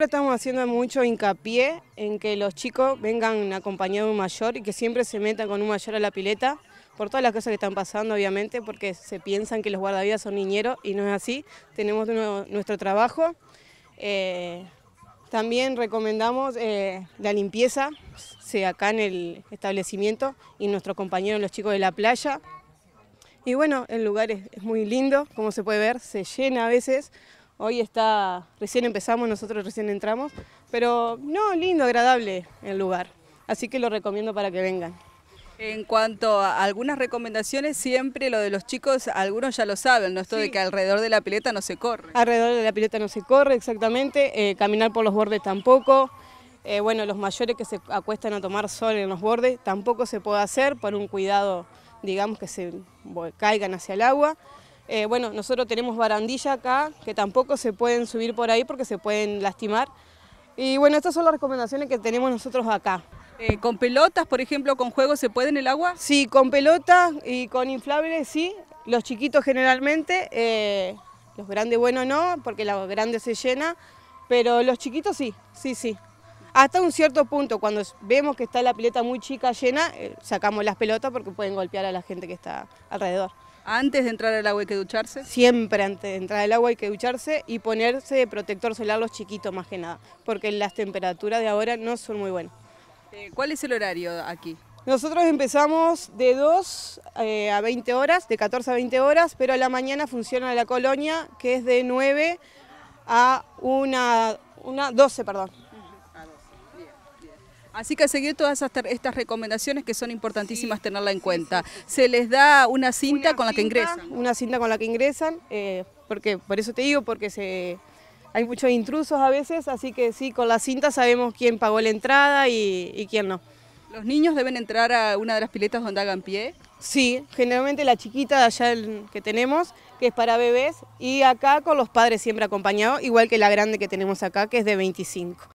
Estamos haciendo mucho hincapié en que los chicos vengan acompañados de un mayor y que siempre se metan con un mayor a la pileta, por todas las cosas que están pasando obviamente, porque se piensan que los guardavidas son niñeros y no es así, tenemos nuestro trabajo. Eh, también recomendamos eh, la limpieza, sea acá en el establecimiento y nuestros compañeros los chicos de la playa. Y bueno, el lugar es muy lindo, como se puede ver, se llena a veces, Hoy está, recién empezamos, nosotros recién entramos, pero no, lindo, agradable el lugar. Así que lo recomiendo para que vengan. En cuanto a algunas recomendaciones, siempre lo de los chicos, algunos ya lo saben, ¿no? Esto de que alrededor de la pileta no se corre. Alrededor de la pileta no se corre, exactamente. Eh, caminar por los bordes tampoco. Eh, bueno, los mayores que se acuestan a tomar sol en los bordes tampoco se puede hacer por un cuidado, digamos, que se caigan hacia el agua. Eh, bueno, nosotros tenemos barandilla acá, que tampoco se pueden subir por ahí porque se pueden lastimar. Y bueno, estas son las recomendaciones que tenemos nosotros acá. Eh, ¿Con pelotas, por ejemplo, con juegos se puede en el agua? Sí, con pelotas y con inflables sí. Los chiquitos generalmente, eh, los grandes bueno no, porque la grande se llena, pero los chiquitos sí, sí, sí. Hasta un cierto punto, cuando vemos que está la pileta muy chica llena, sacamos las pelotas porque pueden golpear a la gente que está alrededor. ¿Antes de entrar al agua hay que ducharse? Siempre antes de entrar al agua hay que ducharse y ponerse protector solar los chiquitos más que nada, porque las temperaturas de ahora no son muy buenas. Eh, ¿Cuál es el horario aquí? Nosotros empezamos de 2 eh, a 20 horas, de 14 a 20 horas, pero a la mañana funciona la colonia, que es de 9 a una, una 12, perdón. Así que seguir todas estas recomendaciones que son importantísimas tenerlas tenerla en cuenta. Se les da una cinta con la que ingresan. Una cinta con la que ingresan, eh, porque por eso te digo, porque se, hay muchos intrusos a veces, así que sí, con la cinta sabemos quién pagó la entrada y, y quién no. ¿Los niños deben entrar a una de las piletas donde hagan pie? Sí, generalmente la chiquita de allá que tenemos, que es para bebés, y acá con los padres siempre acompañados, igual que la grande que tenemos acá, que es de 25.